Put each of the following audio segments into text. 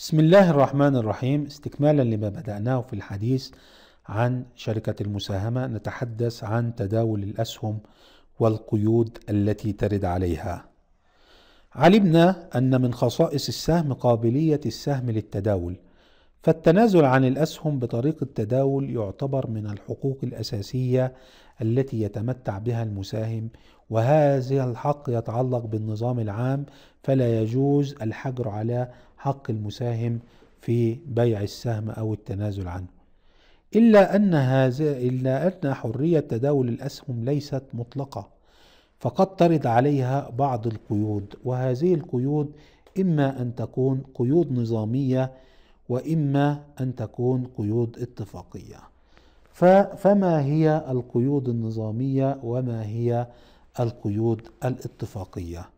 بسم الله الرحمن الرحيم استكمالا لما بدأناه في الحديث عن شركة المساهمة نتحدث عن تداول الأسهم والقيود التي ترد عليها علمنا أن من خصائص السهم قابلية السهم للتداول فالتنازل عن الأسهم بطريقة تداول يعتبر من الحقوق الأساسية التي يتمتع بها المساهم وهذا الحق يتعلق بالنظام العام فلا يجوز الحجر على حق المساهم في بيع السهم أو التنازل عنه إلا أن, هذا إلا أن حرية تداول الأسهم ليست مطلقة فقد ترد عليها بعض القيود وهذه القيود إما أن تكون قيود نظامية وإما أن تكون قيود اتفاقية فما هي القيود النظامية وما هي القيود الاتفاقية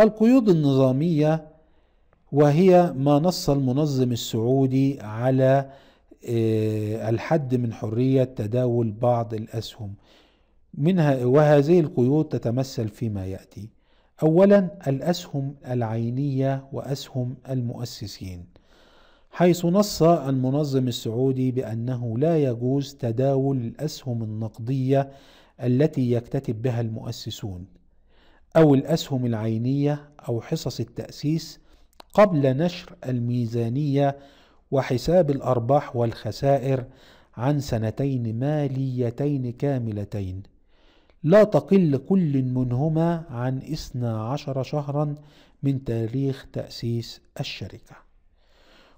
القيود النظامية وهي ما نص المنظم السعودي على آه، الحد من حرية تداول بعض الأسهم منها وهذه القيود تتمثل فيما يأتي أولا الأسهم العينية وأسهم المؤسسين حيث نص المنظم السعودي بأنه لا يجوز تداول الأسهم النقدية التي يكتتب بها المؤسسون أو الأسهم العينية أو حصص التأسيس قبل نشر الميزانية وحساب الأرباح والخسائر عن سنتين ماليتين كاملتين لا تقل كل منهما عن إثنى عشر شهرا من تاريخ تأسيس الشركة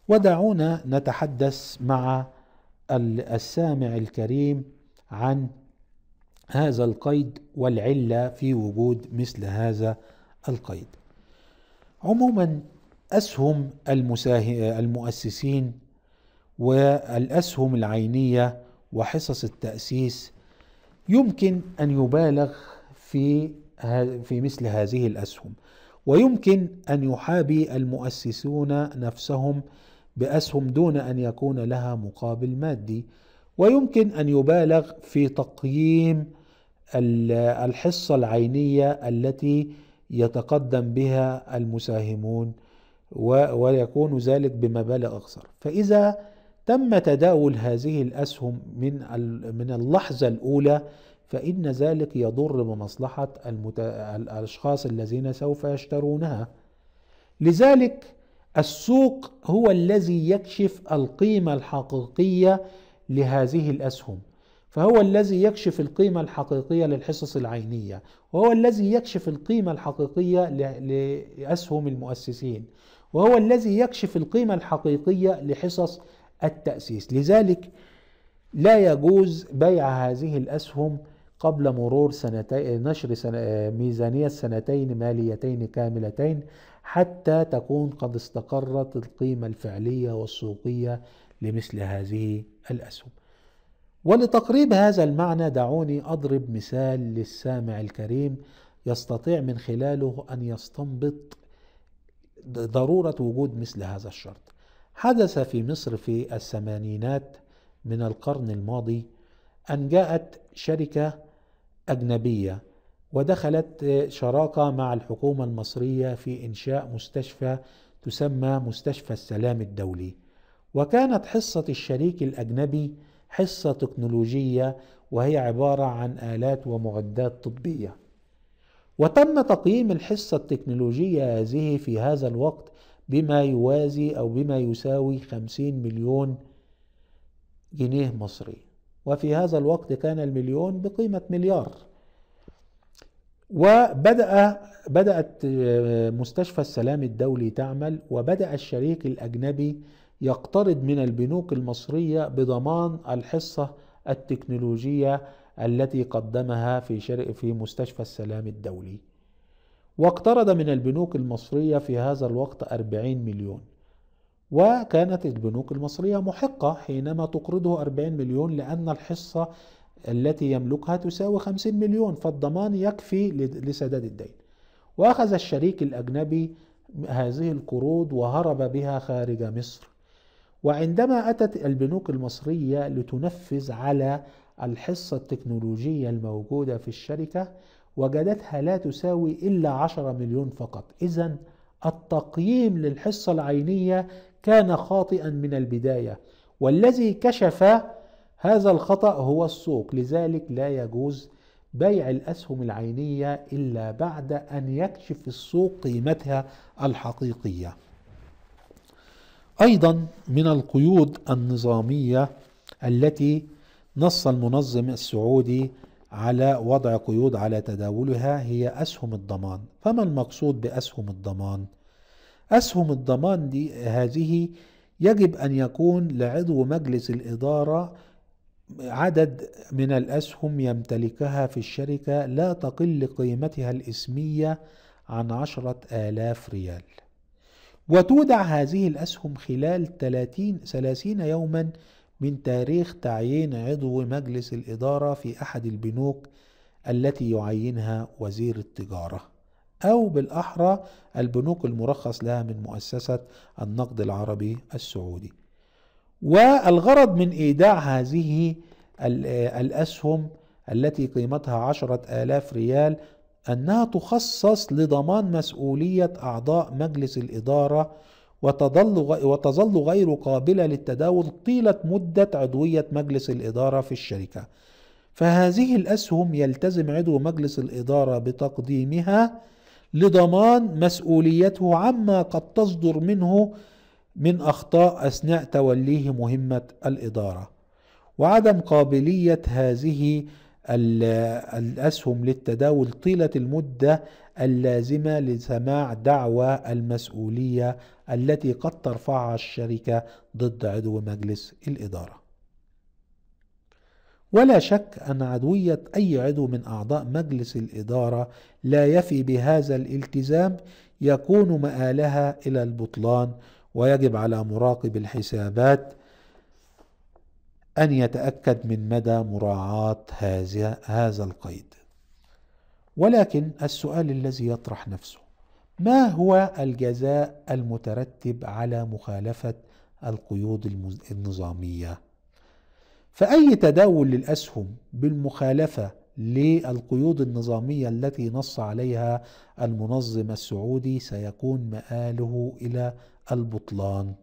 ودعونا نتحدث مع السامع الكريم عن هذا القيد والعلة في وجود مثل هذا القيد عموما أسهم المؤسسين والأسهم العينية وحصص التأسيس يمكن أن يبالغ في في مثل هذه الأسهم ويمكن أن يحابي المؤسسون نفسهم بأسهم دون أن يكون لها مقابل مادي ويمكن أن يبالغ في تقييم الحصة العينية التي يتقدم بها المساهمون ويكون ذلك بمبالغ أكثر فإذا تم تداول هذه الأسهم من من اللحظة الأولى فإن ذلك يضر بمصلحة المت... الأشخاص الذين سوف يشترونها لذلك السوق هو الذي يكشف القيمة الحقيقية لهذه الأسهم فهو الذي يكشف القيمة الحقيقية للحصص العينية وهو الذي يكشف القيمة الحقيقية لأسهم المؤسسين وهو الذي يكشف القيمة الحقيقية لحصص التأسيس لذلك لا يجوز بيع هذه الأسهم قبل مرور سنتي نشر سنة ميزانية سنتين ماليتين كاملتين حتى تكون قد استقرت القيمة الفعلية والسوقية لمثل هذه الأسهم ولتقريب هذا المعنى دعوني اضرب مثال للسامع الكريم يستطيع من خلاله ان يستنبط ضروره وجود مثل هذا الشرط حدث في مصر في الثمانينات من القرن الماضي ان جاءت شركه اجنبيه ودخلت شراكه مع الحكومه المصريه في انشاء مستشفى تسمى مستشفى السلام الدولي وكانت حصه الشريك الاجنبي حصة تكنولوجية وهي عبارة عن آلات ومعدات طبية وتم تقييم الحصة التكنولوجية هذه في هذا الوقت بما يوازي أو بما يساوي 50 مليون جنيه مصري وفي هذا الوقت كان المليون بقيمة مليار وبدأ بدأت مستشفى السلام الدولي تعمل وبدأ الشريك الأجنبي يقترض من البنوك المصرية بضمان الحصة التكنولوجية التي قدمها في شرق في مستشفى السلام الدولي واقترض من البنوك المصرية في هذا الوقت 40 مليون وكانت البنوك المصرية محقة حينما تقرضه 40 مليون لأن الحصة التي يملكها تساوي 50 مليون فالضمان يكفي لسداد الدين وأخذ الشريك الأجنبي هذه القروض وهرب بها خارج مصر وعندما أتت البنوك المصرية لتنفذ على الحصة التكنولوجية الموجودة في الشركة وجدتها لا تساوي إلا 10 مليون فقط إذا التقييم للحصة العينية كان خاطئا من البداية والذي كشف هذا الخطأ هو السوق لذلك لا يجوز بيع الأسهم العينية إلا بعد أن يكشف السوق قيمتها الحقيقية أيضا من القيود النظامية التي نص المنظم السعودي على وضع قيود على تداولها هي أسهم الضمان فما المقصود بأسهم الضمان؟ أسهم الضمان دي هذه يجب أن يكون لعضو مجلس الإدارة عدد من الأسهم يمتلكها في الشركة لا تقل قيمتها الإسمية عن عشرة آلاف ريال وتودع هذه الأسهم خلال 30 30 يوما من تاريخ تعيين عضو مجلس الإدارة في أحد البنوك التي يعينها وزير التجارة أو بالأحرى البنوك المرخص لها من مؤسسة النقد العربي السعودي والغرض من إيداع هذه الأسهم التي قيمتها عشرة آلاف ريال أنها تخصص لضمان مسؤولية أعضاء مجلس الإدارة وتظل وتظل غير قابلة للتداول طيلة مدة عضوية مجلس الإدارة في الشركة. فهذه الأسهم يلتزم عضو مجلس الإدارة بتقديمها لضمان مسؤوليته عما قد تصدر منه من أخطاء أثناء توليه مهمة الإدارة. وعدم قابلية هذه الأسهم للتداول طيلة المدة اللازمة لسماع دعوى المسؤولية التي قد ترفعها الشركة ضد عضو مجلس الإدارة. ولا شك أن عضوية أي عضو من أعضاء مجلس الإدارة لا يفي بهذا الالتزام يكون مآلها إلى البطلان ويجب على مراقب الحسابات أن يتأكد من مدى مراعاة هذا القيد ولكن السؤال الذي يطرح نفسه ما هو الجزاء المترتب على مخالفة القيود النظامية؟ فأي تداول للأسهم بالمخالفة للقيود النظامية التي نص عليها المنظم السعودي سيكون مآله إلى البطلان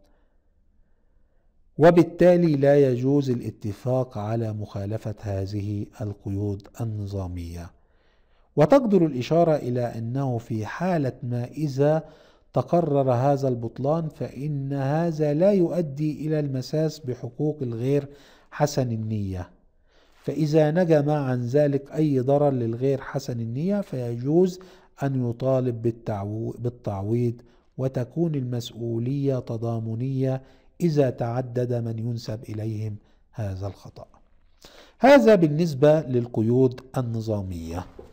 وبالتالي لا يجوز الاتفاق على مخالفة هذه القيود النظامية وتقدر الإشارة إلى أنه في حالة ما إذا تقرر هذا البطلان فإن هذا لا يؤدي إلى المساس بحقوق الغير حسن النية فإذا نجم عن ذلك أي ضرر للغير حسن النية فيجوز أن يطالب بالتعويض وتكون المسؤولية تضامنية إذا تعدد من ينسب إليهم هذا الخطأ هذا بالنسبة للقيود النظامية